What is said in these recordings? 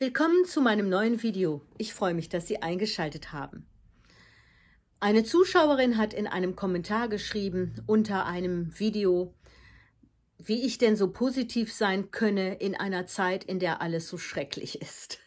Willkommen zu meinem neuen Video. Ich freue mich, dass Sie eingeschaltet haben. Eine Zuschauerin hat in einem Kommentar geschrieben unter einem Video, wie ich denn so positiv sein könne in einer Zeit, in der alles so schrecklich ist.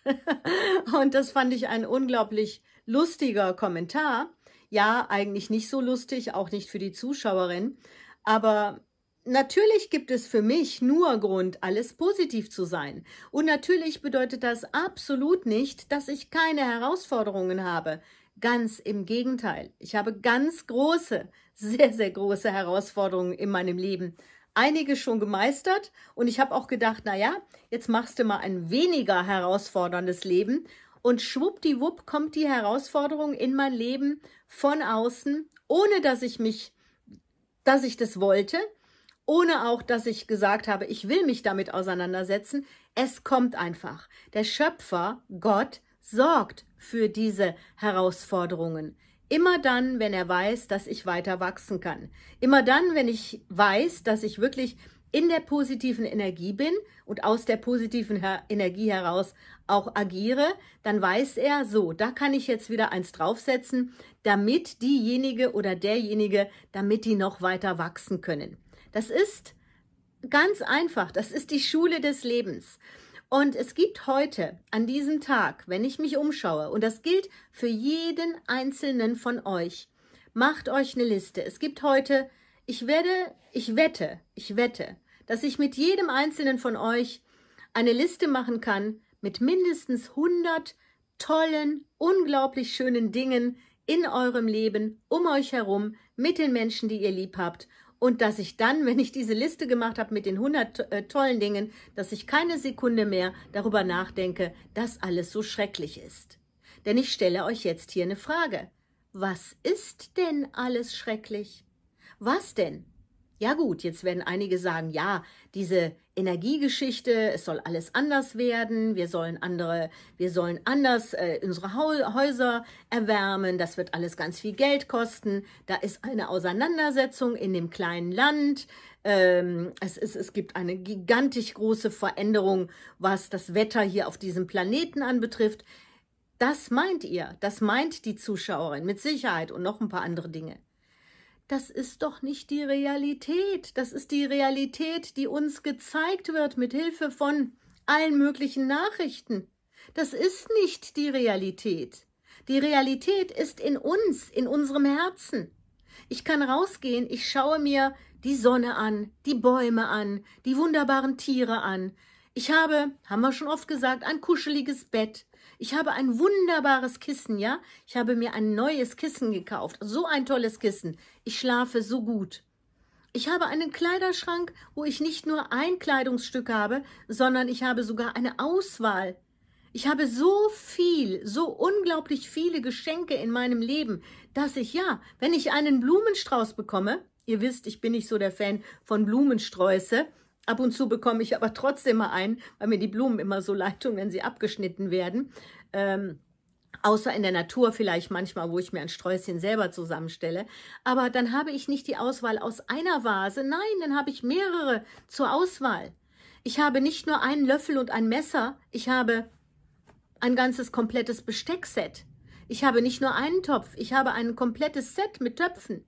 Und das fand ich ein unglaublich lustiger Kommentar. Ja, eigentlich nicht so lustig, auch nicht für die Zuschauerin. Aber Natürlich gibt es für mich nur Grund, alles positiv zu sein. Und natürlich bedeutet das absolut nicht, dass ich keine Herausforderungen habe. Ganz im Gegenteil. Ich habe ganz große, sehr, sehr große Herausforderungen in meinem Leben. Einige schon gemeistert und ich habe auch gedacht, naja, jetzt machst du mal ein weniger herausforderndes Leben und schwuppdiwupp kommt die Herausforderung in mein Leben von außen, ohne dass ich mich, dass ich das wollte ohne auch, dass ich gesagt habe, ich will mich damit auseinandersetzen. Es kommt einfach. Der Schöpfer, Gott, sorgt für diese Herausforderungen. Immer dann, wenn er weiß, dass ich weiter wachsen kann. Immer dann, wenn ich weiß, dass ich wirklich in der positiven Energie bin und aus der positiven Her Energie heraus auch agiere, dann weiß er, so, da kann ich jetzt wieder eins draufsetzen, damit diejenige oder derjenige, damit die noch weiter wachsen können. Das ist ganz einfach. Das ist die Schule des Lebens. Und es gibt heute, an diesem Tag, wenn ich mich umschaue, und das gilt für jeden einzelnen von euch, macht euch eine Liste. Es gibt heute, ich werde, ich wette, ich wette, dass ich mit jedem einzelnen von euch eine Liste machen kann mit mindestens 100 tollen, unglaublich schönen Dingen in eurem Leben, um euch herum, mit den Menschen, die ihr lieb habt und dass ich dann, wenn ich diese Liste gemacht habe mit den 100 äh, tollen Dingen, dass ich keine Sekunde mehr darüber nachdenke, dass alles so schrecklich ist. Denn ich stelle euch jetzt hier eine Frage. Was ist denn alles schrecklich? Was denn? Ja gut, jetzt werden einige sagen, ja, diese Energiegeschichte, es soll alles anders werden, wir sollen andere, wir sollen anders äh, unsere Häuser erwärmen, das wird alles ganz viel Geld kosten. Da ist eine Auseinandersetzung in dem kleinen Land. Ähm, es, ist, es gibt eine gigantisch große Veränderung, was das Wetter hier auf diesem Planeten anbetrifft. Das meint ihr, das meint die Zuschauerin mit Sicherheit und noch ein paar andere Dinge das ist doch nicht die Realität. Das ist die Realität, die uns gezeigt wird mit Hilfe von allen möglichen Nachrichten. Das ist nicht die Realität. Die Realität ist in uns, in unserem Herzen. Ich kann rausgehen, ich schaue mir die Sonne an, die Bäume an, die wunderbaren Tiere an. Ich habe, haben wir schon oft gesagt, ein kuscheliges Bett. Ich habe ein wunderbares Kissen, ja? Ich habe mir ein neues Kissen gekauft. So ein tolles Kissen. Ich schlafe so gut. Ich habe einen Kleiderschrank, wo ich nicht nur ein Kleidungsstück habe, sondern ich habe sogar eine Auswahl. Ich habe so viel, so unglaublich viele Geschenke in meinem Leben, dass ich ja, wenn ich einen Blumenstrauß bekomme, ihr wisst, ich bin nicht so der Fan von Blumensträuße, Ab und zu bekomme ich aber trotzdem mal einen, weil mir die Blumen immer so leid tun, wenn sie abgeschnitten werden. Ähm, außer in der Natur vielleicht manchmal, wo ich mir ein Sträußchen selber zusammenstelle. Aber dann habe ich nicht die Auswahl aus einer Vase, nein, dann habe ich mehrere zur Auswahl. Ich habe nicht nur einen Löffel und ein Messer, ich habe ein ganzes komplettes Besteckset. Ich habe nicht nur einen Topf, ich habe ein komplettes Set mit Töpfen.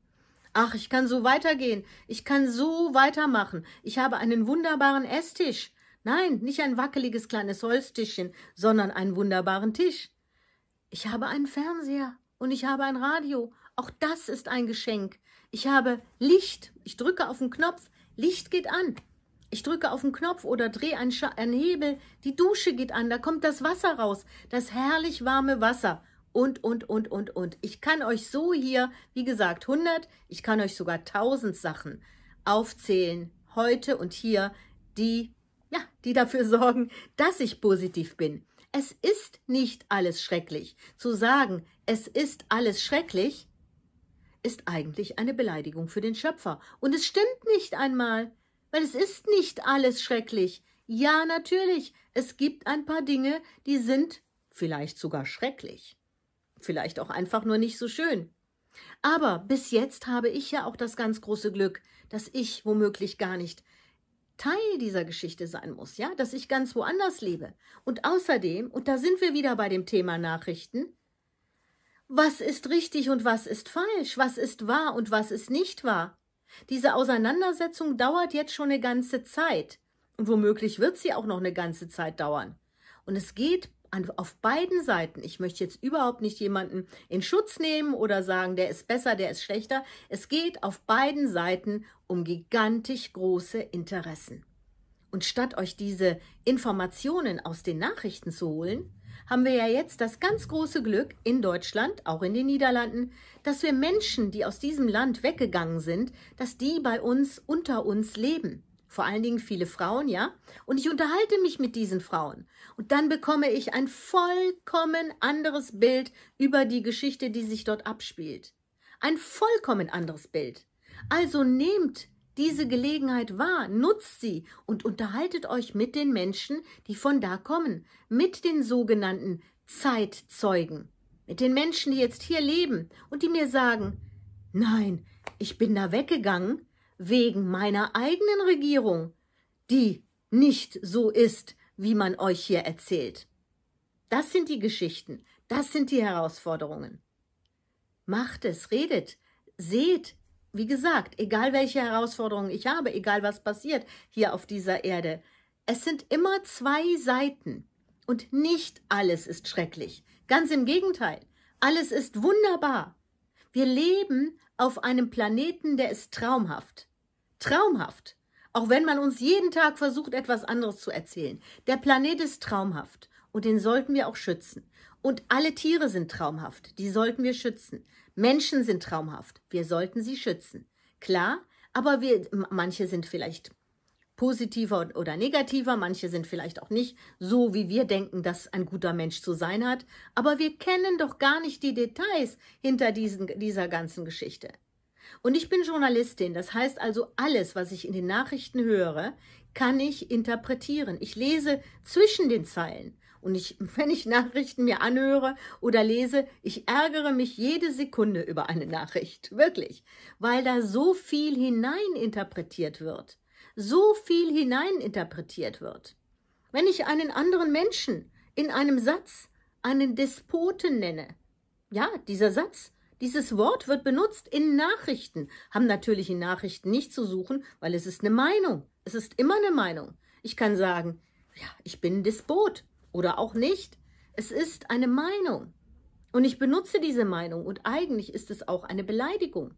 Ach, ich kann so weitergehen. Ich kann so weitermachen. Ich habe einen wunderbaren Esstisch. Nein, nicht ein wackeliges kleines Holztischchen, sondern einen wunderbaren Tisch. Ich habe einen Fernseher und ich habe ein Radio. Auch das ist ein Geschenk. Ich habe Licht. Ich drücke auf den Knopf. Licht geht an. Ich drücke auf den Knopf oder drehe einen, einen, Hebel. Die Dusche geht an. Da kommt das Wasser raus. Das herrlich warme Wasser und, und, und, und, und. Ich kann euch so hier, wie gesagt, 100, ich kann euch sogar 1000 Sachen aufzählen, heute und hier, die, ja, die dafür sorgen, dass ich positiv bin. Es ist nicht alles schrecklich. Zu sagen, es ist alles schrecklich, ist eigentlich eine Beleidigung für den Schöpfer. Und es stimmt nicht einmal, weil es ist nicht alles schrecklich. Ja, natürlich, es gibt ein paar Dinge, die sind vielleicht sogar schrecklich vielleicht auch einfach nur nicht so schön. Aber bis jetzt habe ich ja auch das ganz große Glück, dass ich womöglich gar nicht Teil dieser Geschichte sein muss, ja, dass ich ganz woanders lebe. Und außerdem, und da sind wir wieder bei dem Thema Nachrichten, was ist richtig und was ist falsch, was ist wahr und was ist nicht wahr? Diese Auseinandersetzung dauert jetzt schon eine ganze Zeit. Und womöglich wird sie auch noch eine ganze Zeit dauern. Und es geht an, auf beiden Seiten. Ich möchte jetzt überhaupt nicht jemanden in Schutz nehmen oder sagen, der ist besser, der ist schlechter. Es geht auf beiden Seiten um gigantisch große Interessen. Und statt euch diese Informationen aus den Nachrichten zu holen, haben wir ja jetzt das ganz große Glück in Deutschland, auch in den Niederlanden, dass wir Menschen, die aus diesem Land weggegangen sind, dass die bei uns unter uns leben vor allen Dingen viele Frauen, ja, und ich unterhalte mich mit diesen Frauen. Und dann bekomme ich ein vollkommen anderes Bild über die Geschichte, die sich dort abspielt. Ein vollkommen anderes Bild. Also nehmt diese Gelegenheit wahr, nutzt sie und unterhaltet euch mit den Menschen, die von da kommen, mit den sogenannten Zeitzeugen, mit den Menschen, die jetzt hier leben und die mir sagen, nein, ich bin da weggegangen, wegen meiner eigenen Regierung, die nicht so ist, wie man euch hier erzählt. Das sind die Geschichten, das sind die Herausforderungen. Macht es, redet, seht, wie gesagt, egal welche Herausforderungen ich habe, egal was passiert hier auf dieser Erde, es sind immer zwei Seiten und nicht alles ist schrecklich. Ganz im Gegenteil, alles ist wunderbar. Wir leben auf einem Planeten, der ist traumhaft traumhaft. Auch wenn man uns jeden Tag versucht, etwas anderes zu erzählen. Der Planet ist traumhaft und den sollten wir auch schützen. Und alle Tiere sind traumhaft, die sollten wir schützen. Menschen sind traumhaft, wir sollten sie schützen. Klar, aber wir, manche sind vielleicht positiver oder negativer, manche sind vielleicht auch nicht so, wie wir denken, dass ein guter Mensch zu sein hat. Aber wir kennen doch gar nicht die Details hinter diesen, dieser ganzen Geschichte. Und ich bin Journalistin, das heißt also, alles, was ich in den Nachrichten höre, kann ich interpretieren. Ich lese zwischen den Zeilen. Und ich, wenn ich Nachrichten mir anhöre oder lese, ich ärgere mich jede Sekunde über eine Nachricht. Wirklich. Weil da so viel hineininterpretiert wird. So viel hineininterpretiert wird. Wenn ich einen anderen Menschen in einem Satz einen Despoten nenne, ja, dieser Satz dieses Wort wird benutzt in Nachrichten, haben natürlich in Nachrichten nicht zu suchen, weil es ist eine Meinung. Es ist immer eine Meinung. Ich kann sagen, ja, ich bin ein Despot oder auch nicht. Es ist eine Meinung. Und ich benutze diese Meinung und eigentlich ist es auch eine Beleidigung.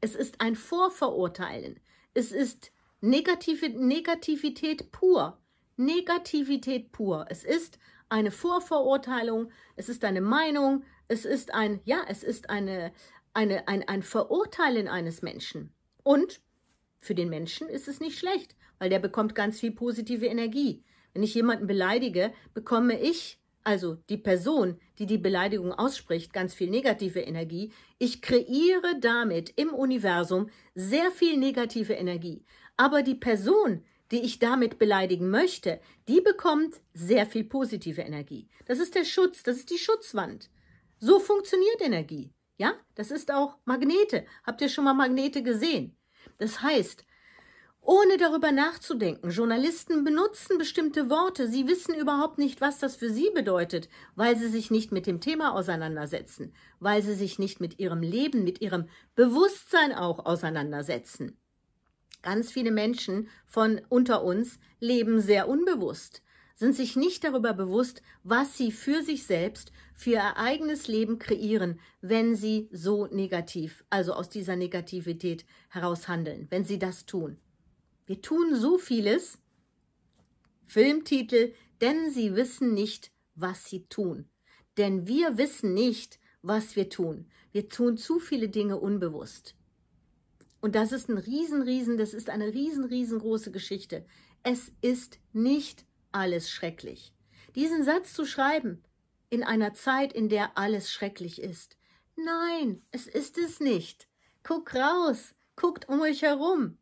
Es ist ein Vorverurteilen. Es ist Negativ Negativität pur. Negativität pur. Es ist eine Vorverurteilung, es ist eine Meinung, es ist ein, ja, es ist eine, eine, ein, ein Verurteilen eines Menschen. Und für den Menschen ist es nicht schlecht, weil der bekommt ganz viel positive Energie. Wenn ich jemanden beleidige, bekomme ich, also die Person, die die Beleidigung ausspricht, ganz viel negative Energie. Ich kreiere damit im Universum sehr viel negative Energie. Aber die Person, die ich damit beleidigen möchte, die bekommt sehr viel positive Energie. Das ist der Schutz, das ist die Schutzwand. So funktioniert Energie. Ja, das ist auch Magnete. Habt ihr schon mal Magnete gesehen? Das heißt, ohne darüber nachzudenken, Journalisten benutzen bestimmte Worte, sie wissen überhaupt nicht, was das für sie bedeutet, weil sie sich nicht mit dem Thema auseinandersetzen, weil sie sich nicht mit ihrem Leben, mit ihrem Bewusstsein auch auseinandersetzen. Ganz viele Menschen von unter uns leben sehr unbewusst sind sich nicht darüber bewusst, was sie für sich selbst, für ihr eigenes Leben kreieren, wenn sie so negativ, also aus dieser Negativität heraus handeln, wenn sie das tun. Wir tun so vieles, Filmtitel, denn sie wissen nicht, was sie tun. Denn wir wissen nicht, was wir tun. Wir tun zu viele Dinge unbewusst. Und das ist ein riesen, riesen, das ist eine riesen, riesengroße Geschichte. Es ist nicht alles schrecklich. Diesen Satz zu schreiben, in einer Zeit, in der alles schrecklich ist. Nein, es ist es nicht. Guck raus, guckt um euch herum.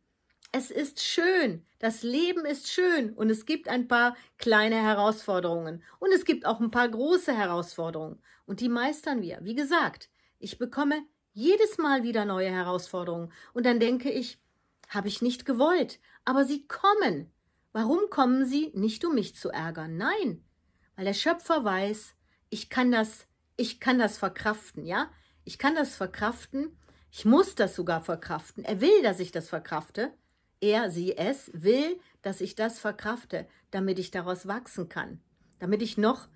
Es ist schön, das Leben ist schön und es gibt ein paar kleine Herausforderungen und es gibt auch ein paar große Herausforderungen und die meistern wir. Wie gesagt, ich bekomme jedes Mal wieder neue Herausforderungen und dann denke ich, habe ich nicht gewollt, aber sie kommen. Warum kommen sie? Nicht um mich zu ärgern, nein, weil der Schöpfer weiß, ich kann das, ich kann das verkraften, ja? Ich kann das verkraften, ich muss das sogar verkraften. Er will, dass ich das verkrafte. Er, sie, es will, dass ich das verkrafte, damit ich daraus wachsen kann. Damit ich noch,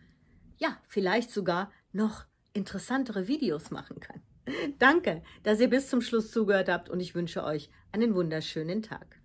ja, vielleicht sogar noch interessantere Videos machen kann. Danke, dass ihr bis zum Schluss zugehört habt und ich wünsche euch einen wunderschönen Tag.